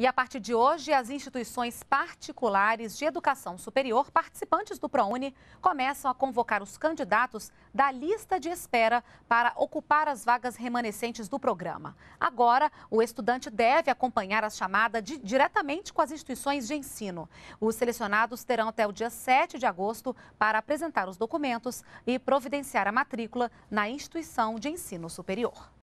E a partir de hoje, as instituições particulares de educação superior, participantes do ProUni, começam a convocar os candidatos da lista de espera para ocupar as vagas remanescentes do programa. Agora, o estudante deve acompanhar a chamada de, diretamente com as instituições de ensino. Os selecionados terão até o dia 7 de agosto para apresentar os documentos e providenciar a matrícula na instituição de ensino superior.